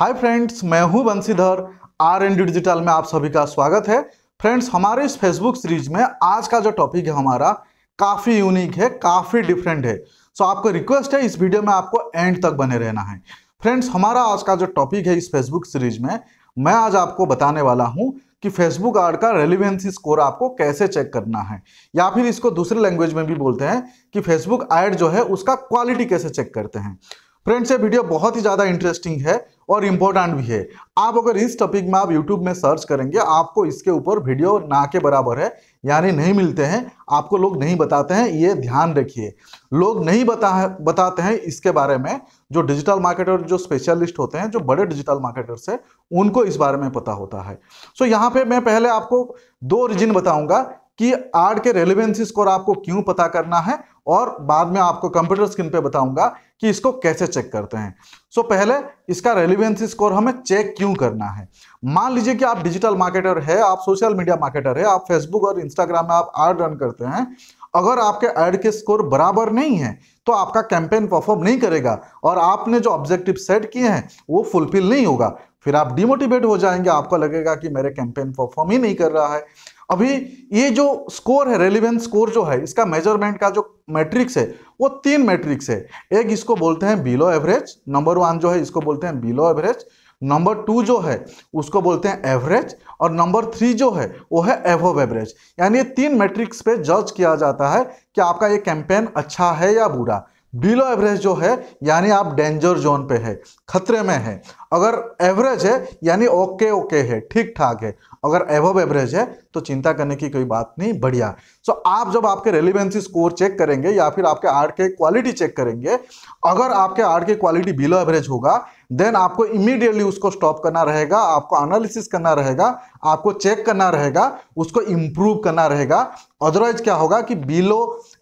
hi friends मैं हूं Banshidhar are N digital में आप सभी का स्वागत है फ्रेंड्स हमारे इस फेसबुक सीरीज में आज का जो टॉपिक है हमारा काफ़ी यूनिक है काफ़ी डिफरेंट है सो आपको रिक्वेस्ट है इस वीडियो में आपको एंड तक बने रहना है फ्रेंड्स हमारा आज का जो टॉपिक है इस फेसबुक सीरीज में मैं आज आपको बताने वाला हूँ कि फेसबुक आर्ड का रेलिवेंसी स्कोर आपको कैसे चेक करना है या फिर इसको दूसरे लैंग्वेज में भी बोलते हैं कि फेसबुक ऐड जो है उसका क्वालिटी कैसे चेक करते हैं फ्रेंड्स ये वीडियो बहुत ही ज़्यादा इंटरेस्टिंग है और इम्पोर्टेंट भी है आप अगर इस टॉपिक में आप यूट्यूब में सर्च करेंगे आपको इसके ऊपर वीडियो ना के बराबर है यानी नहीं मिलते हैं आपको लोग नहीं बताते हैं ये ध्यान रखिए लोग नहीं बता बताते हैं इसके बारे में जो डिजिटल मार्केटर जो स्पेशलिस्ट होते हैं जो बड़े डिजिटल मार्केटर्स है उनको इस बारे में पता होता है सो so, यहाँ पर मैं पहले आपको दो रीजन बताऊंगा कि आर्ट के रेलिवेंसी स्कोर आपको क्यों पता करना है और बाद में आपको कंप्यूटर स्क्रीन पे बताऊंगा कि इसको कैसे चेक करते हैं सो so, पहले इसका रेलिवेंसी स्कोर हमें चेक क्यों करना है मान लीजिए कि आप डिजिटल मार्केटर है आप सोशल मीडिया मार्केटर है आप फेसबुक और इंस्टाग्राम में आप एड रन करते हैं अगर आपके एड के स्कोर बराबर नहीं है तो आपका कैंपेन परफॉर्म नहीं करेगा और आपने जो ऑब्जेक्टिव सेट किए हैं वो फुलफिल नहीं होगा फिर आप डिमोटिवेट हो जाएंगे आपको लगेगा कि मेरे कैंपेन परफॉर्म ही नहीं कर रहा है अभी ये जो स्कोर है रेलिवेंस स्कोर जो है इसका मेजरमेंट का जो मैट्रिक्स है वो तीन मैट्रिक्स है एक इसको बोलते हैं बिलो एवरेज नंबर वन जो है इसको बोलते हैं बिलो एवरेज नंबर टू जो है उसको बोलते हैं एवरेज और नंबर थ्री जो है वो है एवोव एवरेज यानी तीन मैट्रिक्स पे जज किया जाता है कि आपका ये कैंपेन अच्छा है या बुरा बिलो एवरेज जो है यानी आप डेंजर जोन पे है खतरे में है अगर एवरेज है यानी ओके ओके है ठीक ठाक है अगर एवब एवरेज है तो चिंता करने की कोई बात नहीं बढ़िया सो आप जब आपके रेलिवेंसी स्कोर चेक करेंगे या फिर आपके आर्ट के क्वालिटी चेक करेंगे अगर आपके आर्ट की क्वालिटी बिलो एवरेज होगा देन आपको इमीडिएटली उसको स्टॉप करना रहेगा आपको एनालिसिस करना रहेगा आपको चेक करना रहेगा उसको इम्प्रूव करना रहेगा अदरवाइज क्या होगा कि बिलो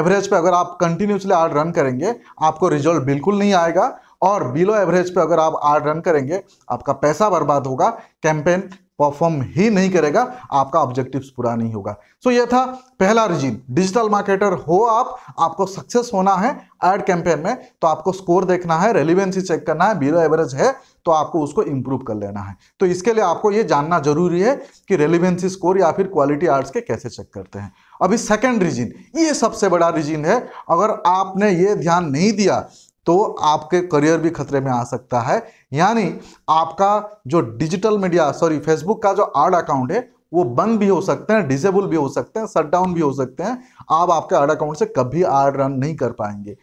एवरेज पे अगर आप कंटिन्यूसली आर्ट रन करेंगे आपको रिजल्ट बिल्कुल नहीं आएगा और बिलो एवरेज पे अगर आप आर्ट रन करेंगे आपका पैसा बर्बाद होगा कैंपेन परफॉर्म ही नहीं करेगा आपका ऑब्जेक्टिव पूरा नहीं होगा सो so यह था पहला रिजीन डिजिटल मार्केटर हो आप आपको सक्सेस होना है एड कैंपेन में तो आपको स्कोर देखना है रेलिवेंसी चेक करना है बीरो एवरेज है तो आपको उसको इंप्रूव कर लेना है तो इसके लिए आपको यह जानना जरूरी है कि रेलिवेंसी स्कोर या फिर क्वालिटी आर्ट्स के कैसे चेक करते हैं अभी सेकेंड रीजन ये सबसे बड़ा रीजन है अगर आपने ये ध्यान नहीं दिया तो आपके करियर भी खतरे में आ सकता है यानी आपका जो डिजिटल मीडिया सॉरी फेसबुक का जो आर्ड अकाउंट है वो बंद भी हो सकते हैं डिजेबल भी हो सकते हैं शटडाउन भी हो सकते हैं आप आपके आर्ड अकाउंट से कभी आर्ड रन नहीं कर पाएंगे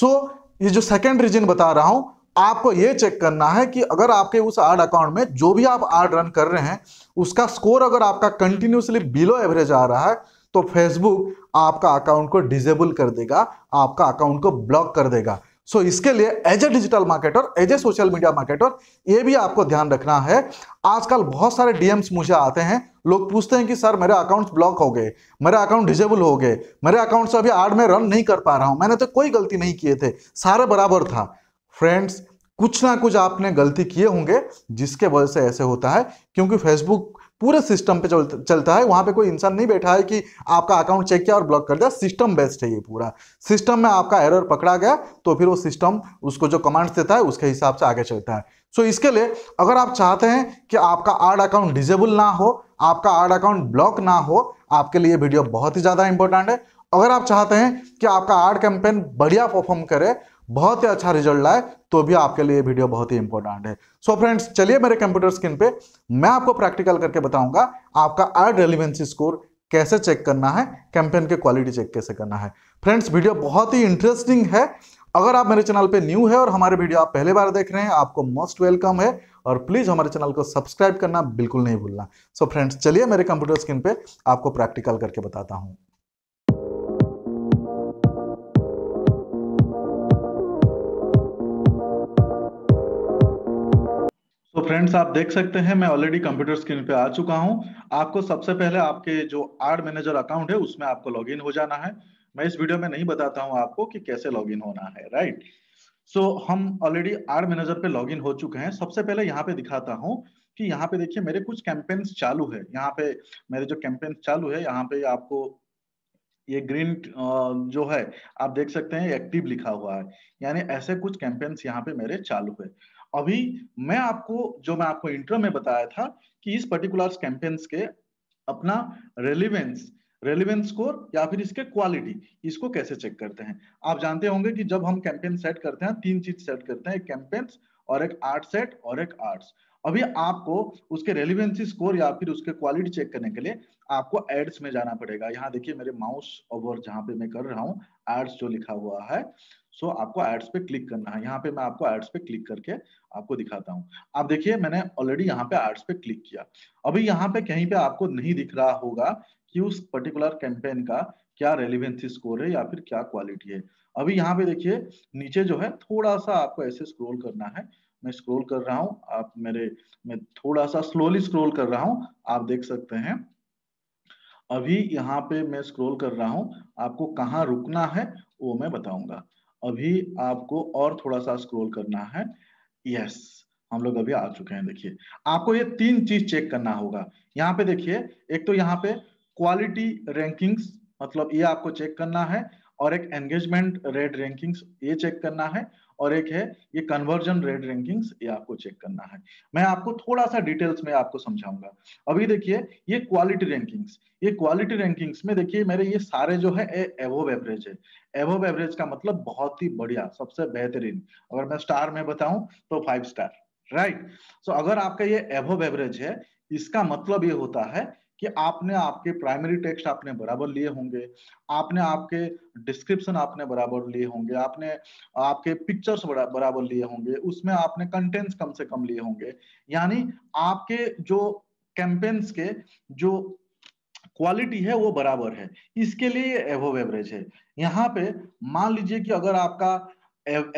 सो so, ये जो सेकेंड रीजन बता रहा हूं आपको ये चेक करना है कि अगर आपके उस आर्ड अकाउंट में जो भी आप आर्ड रन कर रहे हैं उसका स्कोर अगर आपका कंटिन्यूसली बिलो एवरेज आ रहा है तो फेसबुक आपका अकाउंट को डिजेबल कर देगा आपका अकाउंट को ब्लॉक कर देगा सो so, इसके लिए as a digital marketer as a social media marketer ये भी आपको ध्यान रखना है आजकल बहुत सारे डीएम्स मुझे आते हैं लोग पूछते हैं कि सर मेरे अकाउंट्स ब्लॉक हो गए मेरे अकाउंट डिजेबल हो गए मेरे अकाउंट से अभी आड में रन नहीं कर पा रहा हूं मैंने तो कोई गलती नहीं किए थे सारे बराबर था फ्रेंड्स कुछ ना कुछ आपने गलती किए होंगे जिसके वजह से ऐसे होता है क्योंकि फेसबुक पूरे सिस्टम पे चल, चलता है वहाँ पे कोई इंसान नहीं बैठा है कि आपका अकाउंट चेक किया और ब्लॉक कर दिया सिस्टम बेस्ड है ये पूरा सिस्टम में आपका एरर पकड़ा गया तो फिर वो सिस्टम उसको जो कमांड्स देता है उसके हिसाब से आगे चलता है सो so, इसके लिए अगर आप चाहते हैं कि आपका आर्ड अकाउंट डिजेबल ना हो आपका आर्ड अकाउंट ब्लॉक ना हो आपके लिए वीडियो बहुत ही ज़्यादा इंपॉर्टेंट है अगर आप चाहते हैं कि आपका आर्ड कैंपेन बढ़िया परफॉर्म करे बहुत ही अच्छा रिजल्ट लाए तो भी आपके लिए वीडियो बहुत ही इंपॉर्टेंट है सो फ्रेंड्स चलिए मेरे कंप्यूटर स्क्रीन पे मैं आपको प्रैक्टिकल करके बताऊंगा आपका एड रेलिवेंसी स्कोर कैसे चेक करना है कैंपेन के क्वालिटी चेक कैसे करना है फ्रेंड्स वीडियो बहुत ही इंटरेस्टिंग है अगर आप मेरे चैनल पे न्यू है और हमारे वीडियो आप पहले बार देख रहे हैं आपको मोस्ट वेलकम है और प्लीज हमारे चैनल को सब्सक्राइब करना बिल्कुल नहीं भूलना सो फ्रेंड्स चलिए मेरे कंप्यूटर स्क्रीन पे आपको प्रैक्टिकल करके बताता हूँ तो फ्रेंड्स आप देख सकते हैं मैं ऑलरेडी कंप्यूटर स्क्रीन पे आ चुका हूं आपको सबसे पहले आपके जो आर्ड मैनेजर अकाउंट है उसमें आपको लॉगिन हो जाना है मैं इस वीडियो में नहीं बताता हूं आपको कि कैसे लॉगिन होना है राइट सो so, हम ऑलरेडी आर्ड मैनेजर पे लॉगिन हो चुके हैं सबसे पहले यहाँ पे दिखाता हूँ कि यहाँ पे देखिए मेरे कुछ कैंपेन्स चालू है यहाँ पे मेरे जो कैंपेन्स चालू है यहाँ पे आपको ये ग्रीन जो है आप देख सकते हैं एक्टिव लिखा हुआ है यानी ऐसे कुछ कैंपेन्स यहाँ पे मेरे चालू है अभी मैं आपको जो मैं आपको इंटर में बताया था कि इस पर्टिकुलर कैंपेन्स के अपना रेलिवेंस रेलिवेंस स्कोर या फिर इसके क्वालिटी इसको कैसे चेक करते हैं आप जानते होंगे कि जब हम कैंपेन सेट करते हैं तीन चीज सेट करते हैं एक कैंपेन्स और एक आर्ट सेट और एक आर्ट्स अभी आपको उसके रेलिवेंसी स्कोर या फिर उसके क्वालिटी चेक करने के लिए आपको एड्स में जाना पड़ेगा यहाँ देखिए मेरे माउस ओवर जहां पे मैं कर रहा हूँ एड्स जो लिखा हुआ है सो so, आपको एड्स पे क्लिक करना है यहाँ पे मैं आपको एड्स पे क्लिक करके आपको दिखाता हूँ आप देखिए मैंने ऑलरेडी यहाँ पे एड्स पे क्लिक किया अभी यहाँ पे कहीं पे आपको नहीं दिख रहा होगा कि उस पर्टिकुलर कैंपेन का क्या रेलिवेंसी स्कोर है या फिर क्या क्वालिटी है अभी यहाँ पे देखिए नीचे जो है थोड़ा सा आपको ऐसे स्क्रोल करना है मैं स्क्रोल कर रहा हूँ आप मेरे मैं थोड़ा सा स्लोली स्क्रोल कर रहा हूँ आप देख सकते हैं अभी यहाँ पे मैं स्क्रोल कर रहा हूँ आपको कहाँ रुकना है वो मैं बताऊंगा अभी आपको और थोड़ा सा स्क्रोल करना है यस हम लोग अभी आ चुके हैं देखिए आपको ये तीन चीज चेक करना होगा यहाँ पे देखिए एक तो यहाँ पे क्वालिटी रैंकिंग्स मतलब ये आपको चेक करना है और एक एंगेजमेंट रेड रैंकिंग्स ये चेक करना है और एक है ये कन्वर्जन रेड रैंकिंग्स ये आपको चेक करना है मैं आपको थोड़ा सा डिटेल्स में आपको समझाऊंगा अभी देखिए ये क्वालिटी रैंकिंग्स ये क्वालिटी रैंकिंग्स में देखिए मेरे ये सारे जो है एवोव एवरेज है एवोव एवरेज का मतलब बहुत ही बढ़िया सबसे बेहतरीन अगर मैं स्टार में बताऊं तो फाइव स्टार राइट सो अगर आपका ये एवोव एवरेज है इसका मतलब ये होता है कि आपने आपके प्राइमरी टेक्स्ट आपने बराबर लिए होंगे आपने आपके डिस्क्रिप्शन आपने बराबर लिए होंगे आपने आपके पिक्चर्स बराबर लिए होंगे उसमें आपने कंटेंट्स कम से कम लिए होंगे यानी आपके जो कैंपेन्स के जो क्वालिटी है वो बराबर है इसके लिए एवो एवरेज है यहाँ पे मान लीजिए कि अगर आपका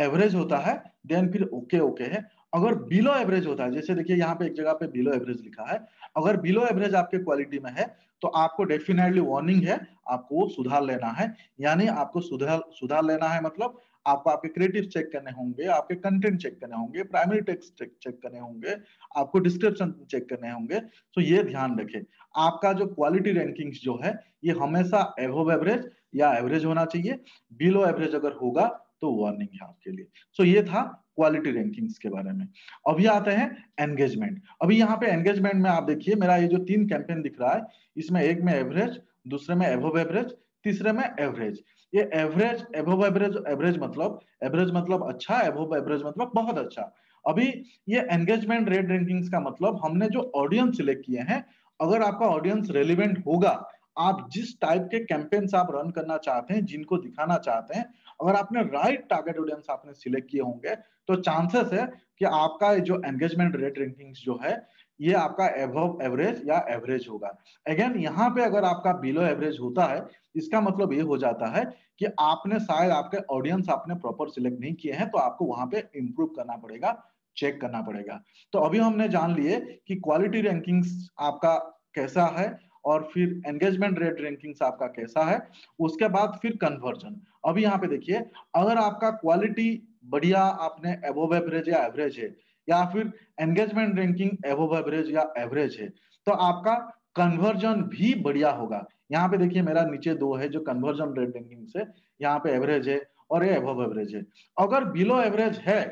एवरेज होता है देन फिर ओके ओके है अगर बिलो एवरेज होता है जैसे देखिए यहाँ पे एक जगह पे बिलो एवरेज लिखा है अगर बिलो एवरेज आपके क्वालिटी में है तो आपको डेफिनेटली वार्निंग है आपको सुधार लेना है यानी आपको सुधार सुधार लेना है मतलब आपको आपके क्रिएटिव चेक करने होंगे आपके कंटेंट चेक करने होंगे प्राइमरी टेक्स्ट चेक करने होंगे आपको डिस्क्रिप्शन चेक करने होंगे तो ये ध्यान रखें आपका जो क्वालिटी रैंकिंग्स जो है ये हमेशा एबोव एवरेज या एवरेज होना चाहिए बिलो एवरेज अगर होगा तो वार्निंग है आपके लिए सो ये था क्वालिटी रैंकिंग्स के बारे में अभी आते हैं एंगेजमेंट अभी यहाँ पे एंगेजमेंट में आप देखिए मेरा ये जो तीन कैंपेन दिख रहा है इसमें एक में एवरेज दूसरे में एवोव एवरेज तीसरे में एवरेज ये एवरेज एवोव एवरेज एवरेज मतलब एवरेज मतलब अच्छा एवोव एवरेज मतलब बहुत अच्छा अभी ये एंगेजमेंट रेट रैंकिंग्स का मतलब हमने जो ऑडियंस सिलेक्ट किए हैं अगर आपका ऑडियंस रेलिवेंट होगा आप जिस टाइप के कैंपेन्स आप रन करना चाहते हैं जिनको दिखाना चाहते हैं अगर आपने राइट टारगेट ऑडियंस आपने सिलेक्ट किए होंगे तो चांसेस है कि आपका जो एंगेजमेंट रेट रैंकिंग्स जो है ये आपका एबव एवरेज या एवरेज होगा अगेन यहाँ पे अगर आपका बिलो एवरेज होता है इसका मतलब ये हो जाता है कि आपने शायद आपके ऑडियंस आपने प्रॉपर सिलेक्ट नहीं किए हैं तो आपको वहां पे इम्प्रूव करना पड़ेगा चेक करना पड़ेगा तो अभी हमने जान लिए कि क्वालिटी रैंकिंग्स आपका कैसा है और फिर एंगेजमेंट रेट रैंकिंग्स आपका कैसा है उसके बाद फिर कन्वर्जन अभी यहाँ पे देखिए अगर आपका क्वालिटी बढ़िया आपने एबोव एवरेज या एवरेज है या फिर एंगेजमेंट रैंकिंग एबोव एवरेज या एवरेज है तो आपका कन्वर्जन भी बढ़िया होगा यहाँ पे देखिए मेरा नीचे दो है जो कन्वर्जन रेट रैंकिंग से यहाँ पे एवरेज है और ये एबोव एवरेज है अगर बिलो एवरेज है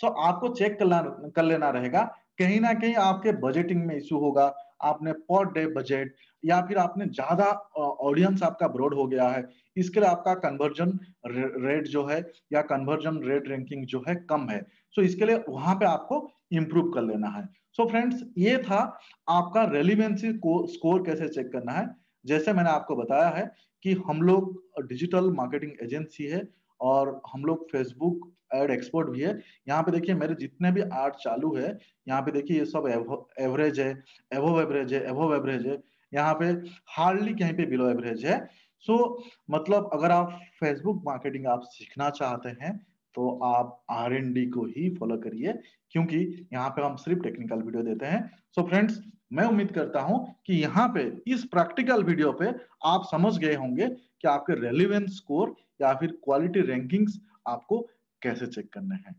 तो आपको चेक कर लेना रहेगा कहीं ना कहीं आपके बजटिंग में इश्यू होगा आपने पर डे बजट या फिर आपने ज्यादा ऑडियंस आपका ब्रॉड हो गया है इसके लिए आपका कन्वर्जन रेट जो है या कन्वर्जन रेट रैंकिंग जो है कम है सो so इसके लिए वहां पे आपको इम्प्रूव कर लेना है सो so फ्रेंड्स ये था आपका रेलिवेंसी को स्कोर कैसे चेक करना है जैसे मैंने आपको बताया है कि हम लोग डिजिटल मार्केटिंग एजेंसी है और हम लोग फेसबुक एड एक्सपोर्ट भी है यहाँ पे देखिए मेरे जितने भी आर्ट चालू है यहाँ पे देखिए ये सब एवरेज है एवो एवरेज है एवो एवरेज है यहाँ पे हार्डली कहीं पे बिलो एवरेज है सो so, मतलब अगर आप फेसबुक मार्केटिंग आप सीखना चाहते हैं तो आप आर एन डी को ही फॉलो करिए क्योंकि यहाँ पे हम सिर्फ टेक्निकल वीडियो देते हैं सो so फ्रेंड्स मैं उम्मीद करता हूं कि यहाँ पे इस प्रैक्टिकल वीडियो पे आप समझ गए होंगे कि आपके रेलिवेंस स्कोर या फिर क्वालिटी रैंकिंग्स आपको कैसे चेक करने हैं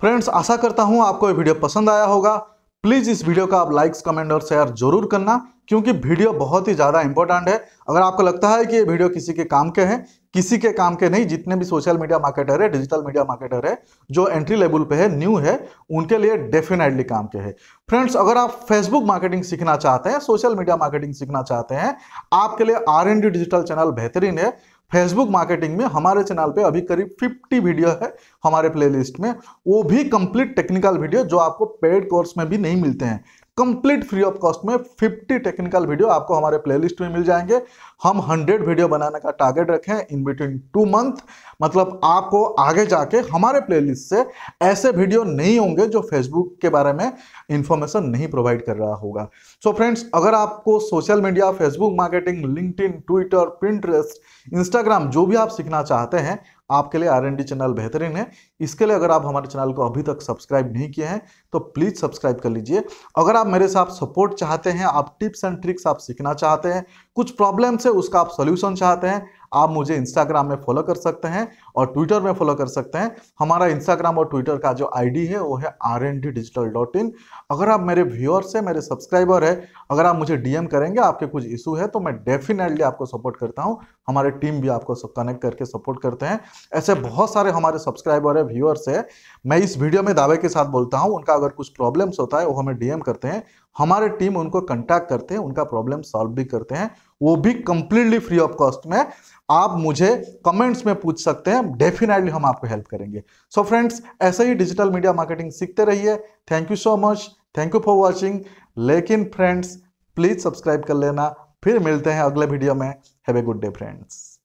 फ्रेंड्स आशा करता हूं आपको ये वीडियो पसंद आया होगा प्लीज इस वीडियो का आप लाइक्स कमेंट और शेयर जरूर करना क्योंकि वीडियो बहुत ही ज़्यादा इंपॉर्टेंट है अगर आपको लगता है कि ये वीडियो किसी के काम के हैं किसी के काम के नहीं जितने भी सोशल मीडिया मार्केटर है डिजिटल मीडिया मार्केटर है जो एंट्री लेवल पे है न्यू है उनके लिए डेफिनेटली काम के है फ्रेंड्स अगर आप फेसबुक मार्केटिंग सीखना चाहते हैं सोशल मीडिया मार्केटिंग सीखना चाहते हैं आपके लिए आर एन डिजिटल चैनल बेहतरीन है फेसबुक मार्केटिंग में हमारे चैनल पे अभी करीब 50 वीडियो है हमारे प्लेलिस्ट में वो भी कंप्लीट टेक्निकल वीडियो जो आपको पेड कोर्स में भी नहीं मिलते हैं कंप्लीट फ्री ऑफ कॉस्ट में 50 टेक्निकल वीडियो आपको हमारे प्लेलिस्ट में मिल जाएंगे हम 100 वीडियो बनाने का टारगेट रखें इन बिटवीन टू मंथ मतलब आपको आगे जाके हमारे प्लेलिस्ट से ऐसे वीडियो नहीं होंगे जो फेसबुक के बारे में इंफॉर्मेशन नहीं प्रोवाइड कर रहा होगा सो so फ्रेंड्स अगर आपको social media Facebook marketing LinkedIn Twitter Pinterest Instagram जो भी आप सीखना चाहते हैं आपके लिए आर चैनल बेहतरीन है इसके लिए अगर आप हमारे चैनल को अभी तक सब्सक्राइब नहीं किए हैं तो प्लीज़ सब्सक्राइब कर लीजिए अगर आप मेरे साथ सपोर्ट चाहते हैं आप टिप्स एंड ट्रिक्स आप सीखना चाहते हैं कुछ प्रॉब्लम्स है उसका आप सोल्यूशन चाहते हैं आप मुझे इंस्टाग्राम में फॉलो कर सकते हैं और ट्विटर में फॉलो कर सकते हैं हमारा इंस्टाग्राम और ट्विटर का जो आईडी है वो है R N D digital dot in अगर आप मेरे व्यूअर्स हैं मेरे सब्सक्राइबर है अगर आप मुझे डीएम करेंगे आपके कुछ इशू है तो मैं डेफिनेटली आपको सपोर्ट करता हूँ हमारे टीम भी आपको कनेक्ट करके सपोर्ट करते हैं ऐसे बहुत सारे हमारे सब्सक्राइबर है व्यूअर्स है मैं इस वीडियो में दावे के साथ बोलता हूँ उनका अगर कुछ प्रॉब्लम्स होता है वो हमें डीएम करते हैं हमारे टीम उनको कंटैक्ट करते हैं उनका प्रॉब्लम सॉल्व भी करते हैं वो भी कंप्लीटली फ्री ऑफ कॉस्ट में आप मुझे कमेंट्स में पूछ सकते हैं डेफिनेटली हम आपको हेल्प करेंगे सो फ्रेंड्स ऐसे ही डिजिटल मीडिया मार्केटिंग सीखते रहिए thank you so much thank you for watching लेकिन फ्रेंड्स प्लीज़ सब्सक्राइब कर लेना फिर मिलते हैं अगले वीडियो में have a good day friends